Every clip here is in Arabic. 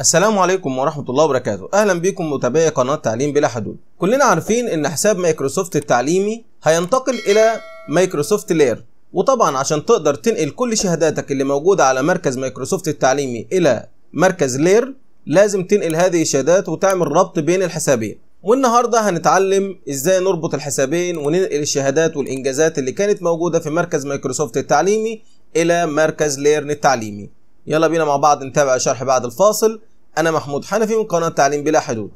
السلام عليكم ورحمة الله وبركاته أهلا بكم متابعي قناة تعليم بلا حدود كلنا عارفين أن حساب مايكروسوفت التعليمي هينتقل إلى مايكروسوفت لير وطبعا عشان تقدر تنقل كل شهاداتك اللي موجودة على مركز مايكروسوفت التعليمي إلى مركز لير لازم تنقل هذه الشهادات وتعمل ربط بين الحسابين والنهارده هنتعلم ازاي نربط الحسابين وننقل الشهادات والانجازات اللي كانت موجوده في مركز مايكروسوفت التعليمي الى مركز ليرن التعليمي يلا بينا مع بعض نتابع شرح بعد الفاصل أنا محمود حنفي من قناة تعليم بلا حدود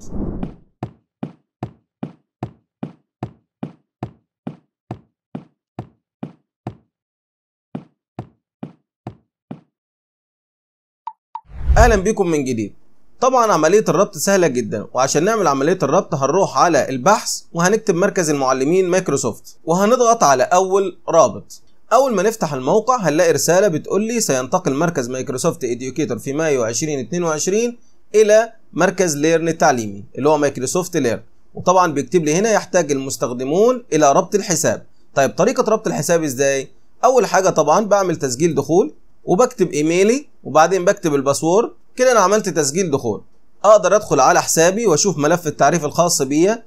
أهلا بكم من جديد طبعا عملية الربط سهلة جدا وعشان نعمل عملية الربط هنروح على البحث وهنكتب مركز المعلمين مايكروسوفت وهنضغط على أول رابط اول ما نفتح الموقع هنلاقي رساله بتقول لي سينتقل مركز مايكروسوفت اديوكيتور في مايو 2022 الى مركز ليرن تعليمي اللي هو مايكروسوفت ليرن وطبعا بيكتب لي هنا يحتاج المستخدمون الى ربط الحساب طيب طريقه ربط الحساب ازاي اول حاجه طبعا بعمل تسجيل دخول وبكتب ايميلي وبعدين بكتب الباسورد كده انا عملت تسجيل دخول اقدر ادخل على حسابي واشوف ملف التعريف الخاص بيا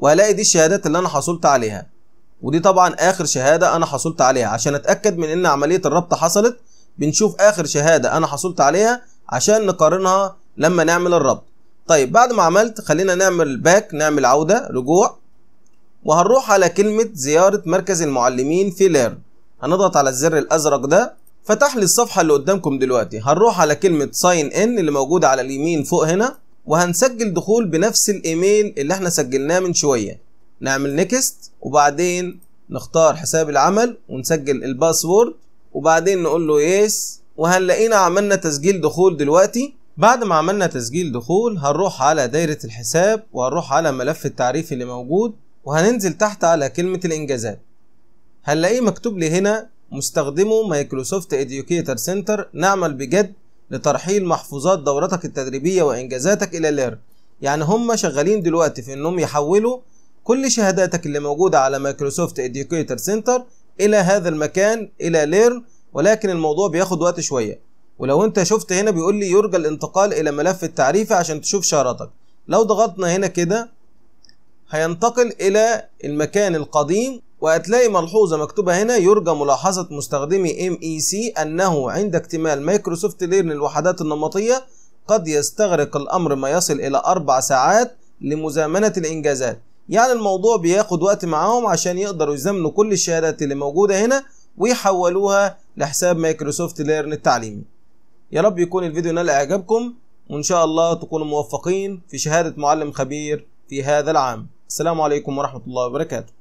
وهلاقي دي الشهادات اللي انا حصلت عليها ودي طبعا اخر شهاده انا حصلت عليها عشان اتاكد من ان عمليه الربط حصلت بنشوف اخر شهاده انا حصلت عليها عشان نقارنها لما نعمل الربط طيب بعد ما عملت خلينا نعمل باك نعمل عوده رجوع وهنروح على كلمه زياره مركز المعلمين في ليرن هنضغط على الزر الازرق ده فتح لي الصفحه اللي قدامكم دلوقتي هنروح على كلمه ساين ان اللي موجوده على اليمين فوق هنا وهنسجل دخول بنفس الايميل اللي احنا سجلناه من شويه نعمل نيكست وبعدين نختار حساب العمل ونسجل الباسورد وبعدين نقول له يس وهنلاقينا عملنا تسجيل دخول دلوقتي بعد ما عملنا تسجيل دخول هنروح على دايرة الحساب وهنروح على ملف التعريف اللي موجود وهننزل تحت على كلمة الإنجازات هنلاقيه مكتوب لي هنا مستخدمه مايكروسوفت إديوكيتر سنتر نعمل بجد لترحيل محفوظات دورتك التدريبية وإنجازاتك إلى ليرن يعني هم شغالين دلوقتي في إنهم يحولوا كل شهاداتك اللي موجودة على مايكروسوفت اديوكيتر سنتر الى هذا المكان الى ليرن ولكن الموضوع بياخد وقت شوية ولو انت شفت هنا بيقول لي يرجى الانتقال الى ملف التعريفة عشان تشوف شهرتك لو ضغطنا هنا كده هينتقل الى المكان القديم وهتلاقي ملحوظة مكتوبة هنا يرجى ملاحظة مستخدمي MEC أنه عند اكتمال مايكروسوفت ليرن الوحدات النمطية قد يستغرق الأمر ما يصل إلى أربع ساعات لمزامنة الإنجازات يعني الموضوع بياخد وقت معاهم عشان يقدروا يزمنوا كل الشهادات اللي موجودة هنا ويحولوها لحساب مايكروسوفت ليرن التعليمي يا رب يكون الفيديو نال اعجابكم وان شاء الله تكونوا موفقين في شهادة معلم خبير في هذا العام السلام عليكم ورحمة الله وبركاته